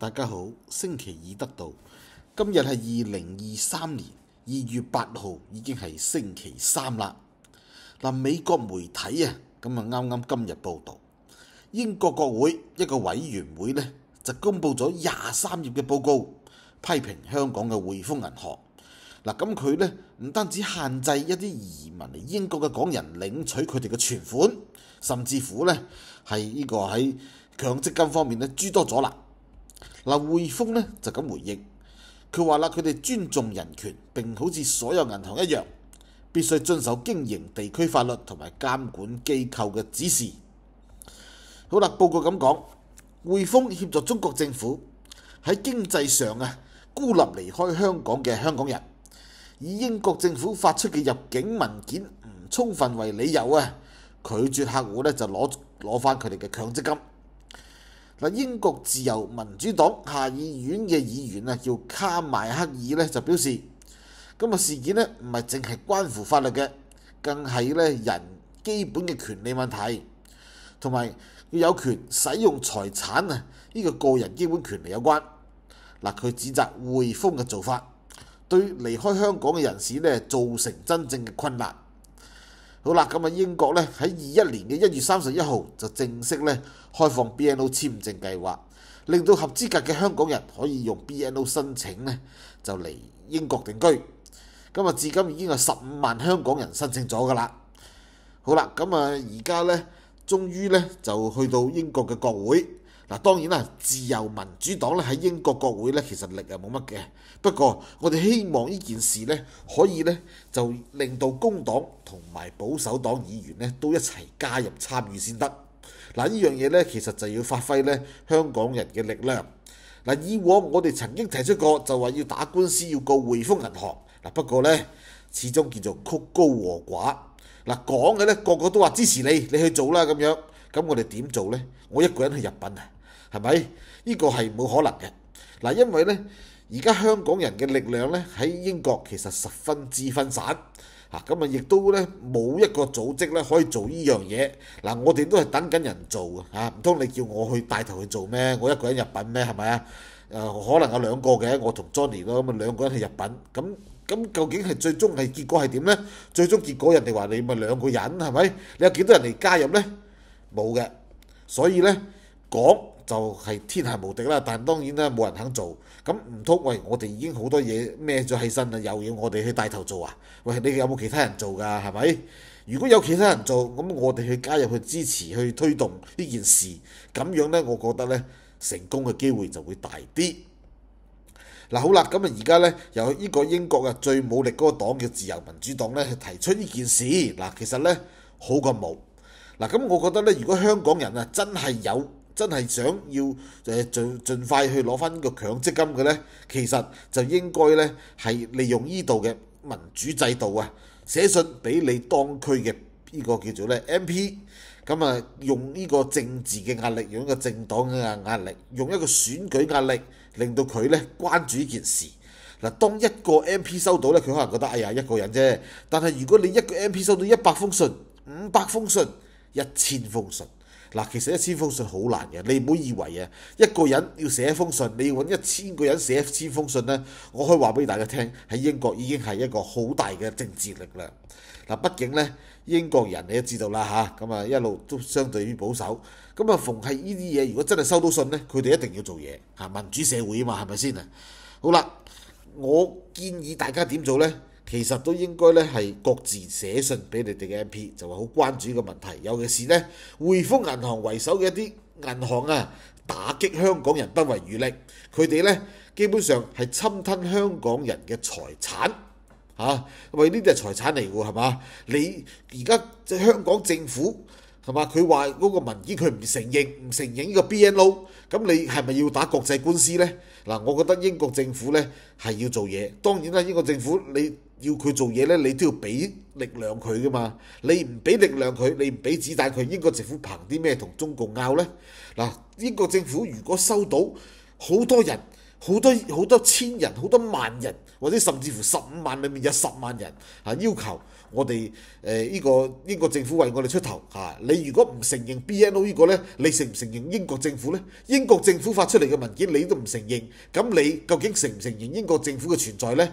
大家好，星期二得到今日系二零二三年二月八号，已经系星期三啦。嗱，美国媒体啊，咁啊，啱啱今日报道，英国国会一个委员会咧就公布咗廿三页嘅报告，批评香港嘅汇丰银行嗱。咁佢咧唔单止限制一啲移民嚟英国嘅港人领取佢哋嘅存款，甚至乎咧系呢个喺强积金方面咧诸多阻难。嗱，匯豐咧就咁回應，佢話啦，佢哋尊重人權，並好似所有銀行一樣，必須遵守經營地區法律同埋監管機構嘅指示。好啦，報告咁講，匯豐協助中國政府喺經濟上啊孤立離開香港嘅香港人，以英國政府發出嘅入境文件唔充分為理由啊，拒絕客户咧就攞攞翻佢哋嘅強積金。嗱，英國自由民主黨下議院嘅議員啊，叫卡麥克爾咧，就表示咁啊事件咧唔係淨係關乎法律嘅，更係咧人基本嘅權利問題，同埋要有權使用財產啊呢個個人基本權利有關。嗱，佢指責匯豐嘅做法對離開香港嘅人士咧造成真正嘅困難。好啦，咁啊，英國咧喺二一年嘅一月三十一號就正式咧開放 BNO 簽證計劃，令到合資格嘅香港人可以用 BNO 申請咧就嚟英國定居。咁啊，至今已經有十五萬香港人申請咗噶啦。好啦，咁啊，而家咧，終於咧就去到英國嘅國會。嗱，當然啦，自由民主黨咧喺英國國會咧，其實力啊冇乜嘅。不過我哋希望呢件事咧，可以咧就令到工黨同埋保守黨議員咧都一齊加入參與先得。嗱，呢樣嘢咧其實就要發揮咧香港人嘅力量。嗱，以往我哋曾經提出過，就話要打官司要告匯豐銀行。嗱，不過咧始終叫做曲高和寡。嗱，講嘅咧個個都話支持你，你去做啦咁樣。咁我哋點做咧？我一個人去日本啊！係咪？呢個係冇可能嘅嗱，因為咧而家香港人嘅力量咧喺英國其實十分之分散嚇，咁啊亦都咧冇一個組織咧可以做呢樣嘢嗱，我哋都係等緊人做啊嚇，唔通你叫我去帶頭去做咩？我一個人入品咩？係咪啊？誒可能有兩個嘅，我同 Johnny 咯咁啊，兩個人去入品咁咁，究竟係最終係結果係點咧？最終結果人哋話你咪兩個人係咪？你有幾多人嚟加入咧？冇嘅，所以咧講。就係天下無敵啦，但當然啦，冇人肯做。咁唔通，喂，我哋已經好多嘢孭咗起身啦，又要我哋去帶頭做啊？喂，你有冇其他人做㗎？係咪？如果有其他人做，咁我哋去加入去支持去推動呢件事，咁樣咧，我覺得咧，成功嘅機會就會大啲。嗱，好啦，咁啊，而家咧，由呢個英國嘅最武力嗰個黨嘅自由民主黨咧，去提出呢件事。嗱，其實咧，好過冇。嗱，咁我覺得咧，如果香港人啊，真係有。真係想要誒盡盡快去攞翻呢個強積金嘅咧，其實就應該咧係利用依度嘅民主制度啊，寫信俾你當區嘅呢個叫做咧 M P，咁啊用依個政治嘅壓力，用一個政黨嘅壓壓力，用一個選舉壓力，令到佢咧關注依件事。嗱，當一個 M P 收到咧，佢可能覺得哎呀一個人啫，但係如果你一個 M P 收到一百封信、五百封信、一千封信。嗱，其實一千封信好難嘅，你唔好以為啊，一個人要寫一封信，你要揾一千個人寫一千封信咧，我可以話俾大家聽，喺英國已經係一個好大嘅政治力量。嗱，畢竟咧，英國人你都知道啦嚇，咁啊一路都相對於保守，咁啊逢係呢啲嘢，如果真係收到信咧，佢哋一定要做嘢嚇，民主社會啊嘛，係咪先啊？好啦，我建議大家點做咧？其實都應該咧係各自寫信俾你哋嘅 MP，就話好關注呢個問題。尤其是咧，匯豐銀行為首嘅一啲銀行啊，打擊香港人不遺餘力。佢哋咧基本上係侵吞香港人嘅財產嚇，因呢啲係財產嚟喎，係嘛？你而家香港政府係嘛？佢話嗰個民意佢唔承認，唔承認呢個 BNO，咁你係咪要打國際官司呢？嗱，我覺得英國政府呢係要做嘢。當然啦，英國政府你。要佢做嘢咧，你都要俾力量佢噶嘛？你唔俾力量佢，你唔俾子彈佢，英國政府憑啲咩同中共拗咧？嗱，英國政府如果收到好多人、好多好多千人、好多萬人，或者甚至乎十五萬裏面有十萬人啊，要求我哋誒呢個英國政府為我哋出頭嚇。你如果唔承認 BNO 呢個咧，你承唔承認英國政府咧？英國政府發出嚟嘅文件你都唔承認，咁你究竟承唔承認英國政府嘅存在咧？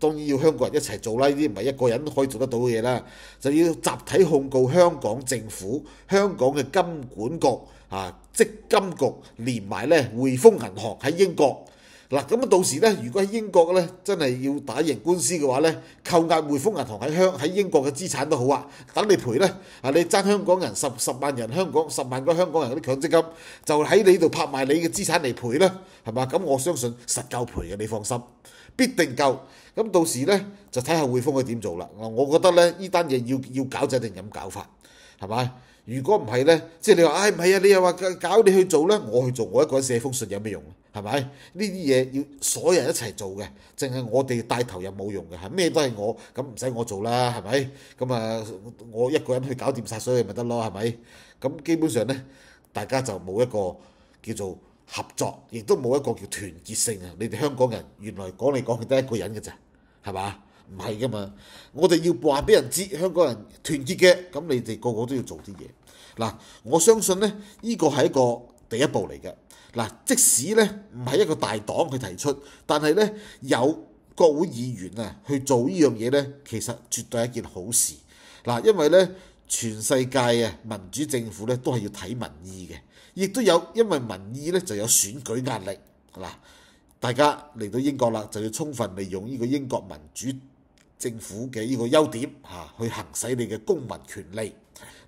當然要香港人一齊做啦，呢啲唔係一個人可以做得到嘅嘢啦，就要集體控告香港政府、香港嘅金管局、啊積金局，連埋咧匯豐銀行喺英國。嗱咁啊，到時咧，如果喺英國咧真係要打贏官司嘅話咧，扣押匯豐銀行喺香喺英國嘅資產都好啊，等你賠咧啊，你爭香港人十十萬人香港十萬個香港人嗰啲強積金，就喺你度拍賣你嘅資產嚟賠啦，係嘛？咁我相信實夠賠嘅，你放心。必定夠，咁到時咧就睇下匯豐佢點做啦。嗱，我覺得咧呢單嘢要要搞就一定搞法，係咪？如果唔係咧，即係你話，唉唔係啊，你又話搞你去做咧，我去做，我一個人寫封信有咩用啊？係咪？呢啲嘢要所有人一齊做嘅，淨係我哋帶頭又冇用嘅，係咩都係我咁唔使我做啦，係咪？咁啊，我一個人去搞掂曬所有咪得咯，係咪？咁基本上咧，大家就冇一個叫做。合作亦都冇一個叫團結性啊！你哋香港人原來講嚟講佢得一個人嘅咋，係嘛？唔係噶嘛！我哋要話俾人知，香港人團結嘅，咁你哋個個都要做啲嘢。嗱，我相信呢，呢個係一個第一步嚟嘅。嗱，即使呢唔係一個大黨去提出，但係呢有國會議員啊去做呢樣嘢呢，其實絕對係一件好事。嗱，因為呢。全世界啊，民主政府咧都係要睇民意嘅，亦都有因為民意咧就有選舉壓力嗱。大家嚟到英國啦，就要充分利用呢個英國民主政府嘅呢個優點嚇，去行使你嘅公民權利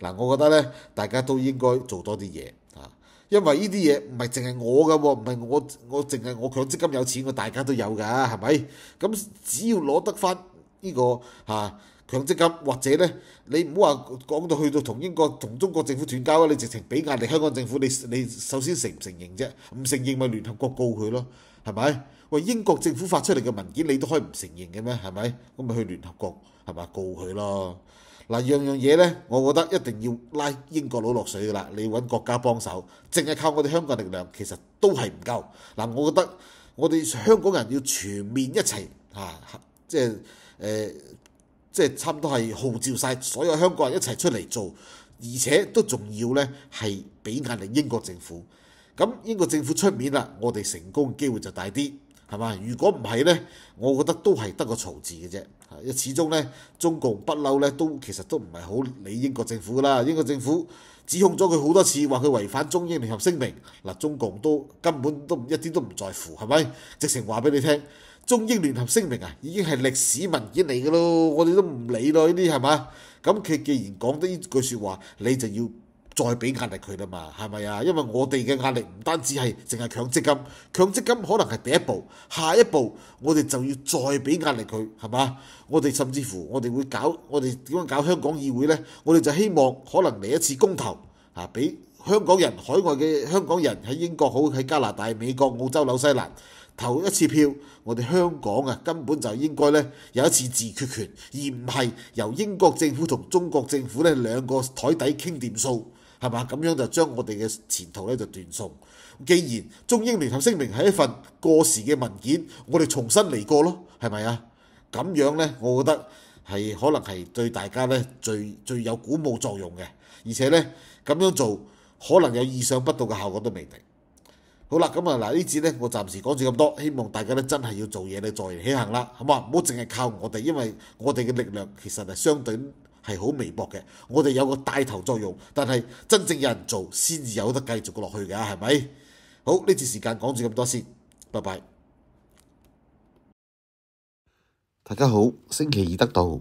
嗱。我覺得咧，大家都應該做多啲嘢嚇，因為呢啲嘢唔係淨係我㗎喎，唔係我我淨係我強積金有錢，我大家都有㗎，係咪？咁只要攞得翻呢個嚇。強積金，或者咧，你唔好話講到去到同英國同中國政府斷交啊！你直情俾壓力香港政府，你你首先承唔承認啫？唔承認咪聯合國告佢咯，係咪？喂，英國政府發出嚟嘅文件，你都可以唔承認嘅咩？係咪？咁咪去聯合國係咪告佢咯？嗱，樣樣嘢咧，我覺得一定要拉英國佬落水噶啦。你揾國家幫手，淨係靠我哋香港力量，其實都係唔夠。嗱，我覺得我哋香港人要全面一齊啊，即係誒。即係差唔多係號召曬所有香港人一齊出嚟做，而且都仲要咧係俾壓力英國政府。咁英國政府出面啦，我哋成功機會就大啲，係嘛？如果唔係咧，我覺得都係得個嘈字嘅啫。因始終咧中共不嬲咧都其實都唔係好理英國政府噶啦。英國政府指控咗佢好多次，話佢違反中英聯合聲明。嗱，中共都根本都一啲都唔在乎，係咪？直情話俾你聽。中英聯合聲明啊，已經係歷史文件嚟嘅咯，我哋都唔理咯呢啲係嘛？咁佢既然講得呢句説話，你就要再俾壓力佢啦嘛，係咪啊？因為我哋嘅壓力唔單止係淨係強積金，強積金可能係第一步，下一步我哋就要再俾壓力佢，係嘛？我哋甚至乎我哋會搞，我哋點樣搞香港議會呢？我哋就希望可能嚟一次公投啊，俾香港人、海外嘅香港人喺英國好喺加拿大、美國、澳洲、紐西蘭。投一次票，我哋香港啊根本就應該咧有一次自決權，而唔係由英國政府同中國政府咧兩個台底傾掂數，係嘛？咁樣就將我哋嘅前途咧就斷送。既然中英聯合聲明係一份過時嘅文件，我哋重新嚟過咯，係咪啊？咁樣咧，我覺得係可能係對大家咧最最有鼓舞作用嘅，而且咧咁樣做可能有意想不到嘅效果都未定。好啦，咁啊嗱，呢次咧，我暫時講住咁多，希望大家咧真係要做嘢，呢，再起行啦，好嘛？唔好淨係靠我哋，因為我哋嘅力量其實係相對係好微薄嘅，我哋有個帶頭作用，但係真正有人做，先至有得繼續落去嘅，係咪？好呢次時間講住咁多先，拜拜。大家好，星期二得到。